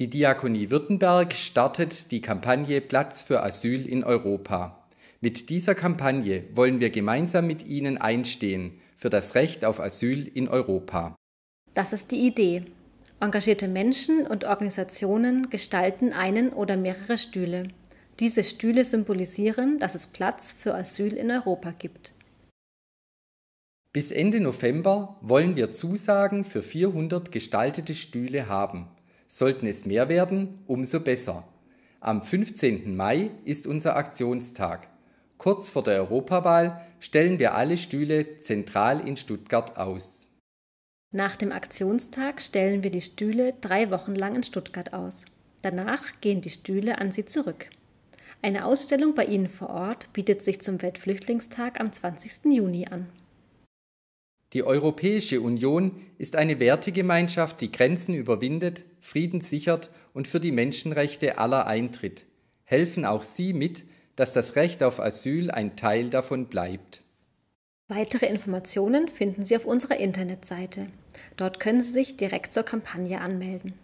Die Diakonie Württemberg startet die Kampagne Platz für Asyl in Europa. Mit dieser Kampagne wollen wir gemeinsam mit Ihnen einstehen für das Recht auf Asyl in Europa. Das ist die Idee. Engagierte Menschen und Organisationen gestalten einen oder mehrere Stühle. Diese Stühle symbolisieren, dass es Platz für Asyl in Europa gibt. Bis Ende November wollen wir Zusagen für 400 gestaltete Stühle haben. Sollten es mehr werden, umso besser. Am 15. Mai ist unser Aktionstag. Kurz vor der Europawahl stellen wir alle Stühle zentral in Stuttgart aus. Nach dem Aktionstag stellen wir die Stühle drei Wochen lang in Stuttgart aus. Danach gehen die Stühle an sie zurück. Eine Ausstellung bei Ihnen vor Ort bietet sich zum Weltflüchtlingstag am 20. Juni an. Die Europäische Union ist eine Wertegemeinschaft, die Grenzen überwindet, Frieden sichert und für die Menschenrechte aller eintritt. Helfen auch Sie mit, dass das Recht auf Asyl ein Teil davon bleibt. Weitere Informationen finden Sie auf unserer Internetseite. Dort können Sie sich direkt zur Kampagne anmelden.